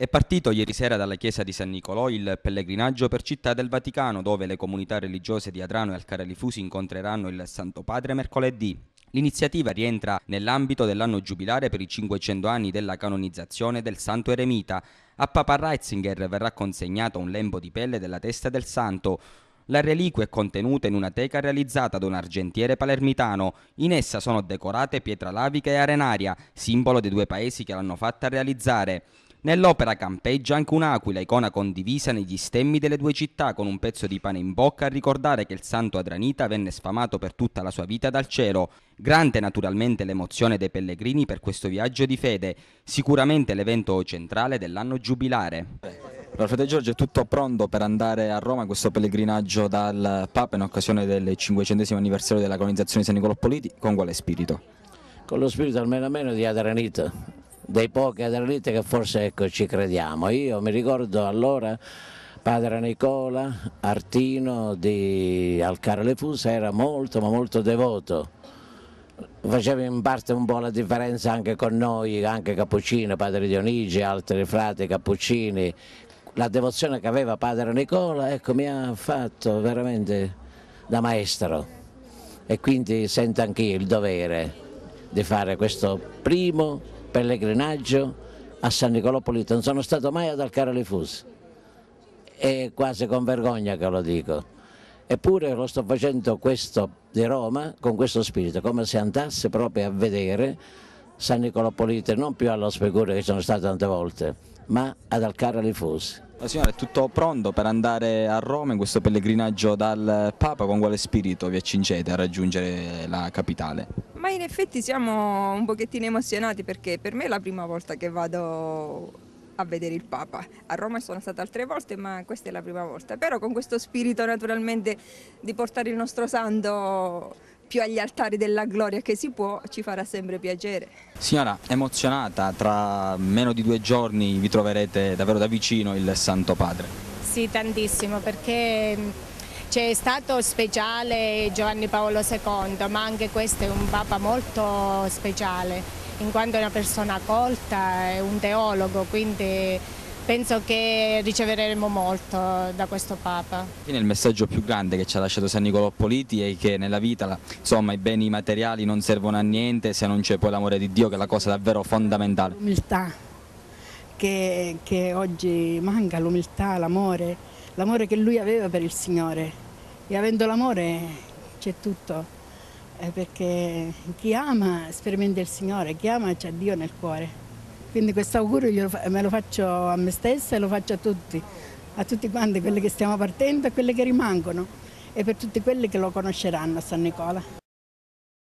È partito ieri sera dalla chiesa di San Nicolò il pellegrinaggio per Città del Vaticano, dove le comunità religiose di Adrano e Alcarelifu incontreranno il Santo Padre mercoledì. L'iniziativa rientra nell'ambito dell'anno giubilare per i 500 anni della canonizzazione del Santo Eremita. A Papa Reitzinger verrà consegnato un lembo di pelle della testa del santo. La reliquia è contenuta in una teca realizzata da un argentiere palermitano. In essa sono decorate pietra lavica e arenaria, simbolo dei due paesi che l'hanno fatta realizzare. Nell'opera campeggia anche un'aquila, icona condivisa negli stemmi delle due città, con un pezzo di pane in bocca a ricordare che il santo Adranita venne sfamato per tutta la sua vita dal cielo. Grande naturalmente l'emozione dei pellegrini per questo viaggio di fede, sicuramente l'evento centrale dell'anno giubilare. Allora, frate Giorgio è tutto pronto per andare a Roma in questo pellegrinaggio dal Papa in occasione del 500 anniversario della colonizzazione di San Nicolò Politi, con quale spirito? Con lo spirito almeno meno di Adranita, dei pochi adraliti che forse ecco, ci crediamo. Io mi ricordo allora padre Nicola Artino di Alcara Le era molto ma molto devoto faceva in parte un po' la differenza anche con noi, anche Cappuccino, padre Dionigi, altri frati Cappuccini, la devozione che aveva padre Nicola ecco, mi ha fatto veramente da maestro e quindi sento anch'io il dovere di fare questo primo pellegrinaggio a San Nicolò Polito, non sono stato mai ad Alcara le è quasi con vergogna che lo dico. Eppure lo sto facendo questo di Roma con questo spirito, come se andasse proprio a vedere San Nicolò Polite non più alla specura che sono stato tante volte, ma ad Alcara le la signora è tutto pronto per andare a Roma in questo pellegrinaggio dal Papa, con quale spirito vi accingete a raggiungere la capitale? Ma in effetti siamo un pochettino emozionati perché per me è la prima volta che vado a vedere il Papa. A Roma sono stata altre volte, ma questa è la prima volta. Però con questo spirito naturalmente di portare il nostro santo più agli altari della gloria che si può, ci farà sempre piacere. Signora, emozionata, tra meno di due giorni vi troverete davvero da vicino il Santo Padre. Sì, tantissimo, perché mm, c'è stato speciale Giovanni Paolo II, ma anche questo è un Papa molto speciale, in quanto è una persona colta, è un teologo, quindi penso che riceveremo molto da questo Papa. Il messaggio più grande che ci ha lasciato San Nicolò Politi è che nella vita insomma, i beni materiali non servono a niente se non c'è poi l'amore di Dio che è la cosa davvero fondamentale. L'umiltà che, che oggi manca, l'umiltà, l'amore, l'amore che lui aveva per il Signore e avendo l'amore c'è tutto eh, perché chi ama sperimenta il Signore, chi ama c'è Dio nel cuore. Quindi questo augurio me lo faccio a me stessa e lo faccio a tutti, a tutti quanti, quelli che stiamo partendo e quelli che rimangono e per tutti quelli che lo conosceranno a San Nicola.